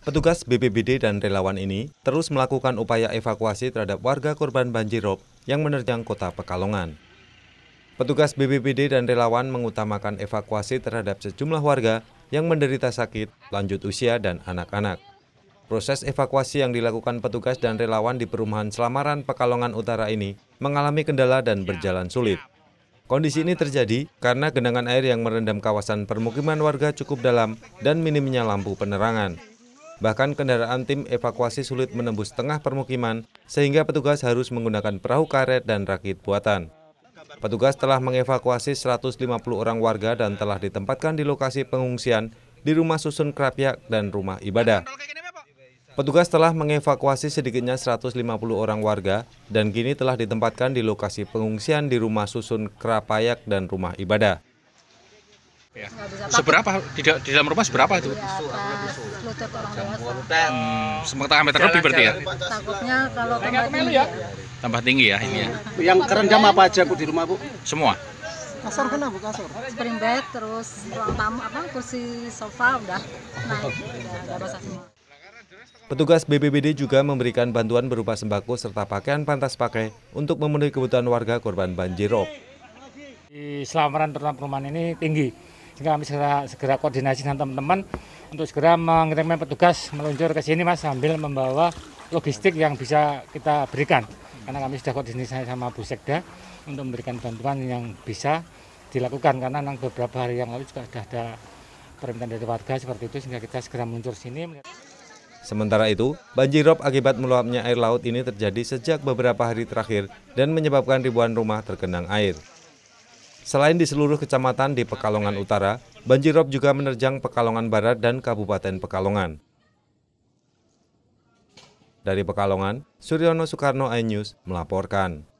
Petugas BPBD dan relawan ini terus melakukan upaya evakuasi terhadap warga korban banjir rob yang menerjang kota Pekalongan. Petugas BPBD dan relawan mengutamakan evakuasi terhadap sejumlah warga yang menderita sakit, lanjut usia, dan anak-anak. Proses evakuasi yang dilakukan petugas dan relawan di perumahan Selamaran, Pekalongan Utara ini mengalami kendala dan berjalan sulit. Kondisi ini terjadi karena genangan air yang merendam kawasan permukiman warga cukup dalam dan minimnya lampu penerangan. Bahkan kendaraan tim evakuasi sulit menembus tengah permukiman sehingga petugas harus menggunakan perahu karet dan rakit buatan. Petugas telah mengevakuasi 150 orang warga dan telah ditempatkan di lokasi pengungsian di rumah susun kerapiak dan rumah ibadah. Petugas telah mengevakuasi sedikitnya 150 orang warga dan kini telah ditempatkan di lokasi pengungsian di rumah susun kerapiak dan rumah ibadah. Ya. Seberapa di, di dalam rumah seberapa itu? Iya, kan hmm, meter lebih berarti ya? Takutnya kalau tambah tinggi ya. ya? Tambah tinggi ya ini ya. Iya. Yang kerendam apa aja bu di rumah bu? Semua. Kasur kena bu kasur. Spring bed terus ruang tamu apa kursi sofa udah Nah, udah, udah semua. Petugas BPBD juga memberikan bantuan berupa sembako serta pakaian pantas pakai untuk memenuhi kebutuhan warga korban rob. Di selamaran pertama perumahan ini tinggi, sehingga kami segera, segera koordinasi dengan teman-teman untuk segera mengirimkan petugas meluncur ke sini mas sambil membawa logistik yang bisa kita berikan karena kami sudah koordinasi sama Bu Sekda untuk memberikan bantuan yang bisa dilakukan karena memang beberapa hari yang lalu juga sudah ada permintaan dari warga seperti itu sehingga kita segera meluncur sini. Sementara itu, banjir rob akibat meluapnya air laut ini terjadi sejak beberapa hari terakhir dan menyebabkan ribuan rumah tergenang air. Selain di seluruh kecamatan di Pekalongan Utara, banjir rob juga menerjang Pekalongan Barat dan Kabupaten Pekalongan. Dari Pekalongan, Suryono Soekarno iNews melaporkan.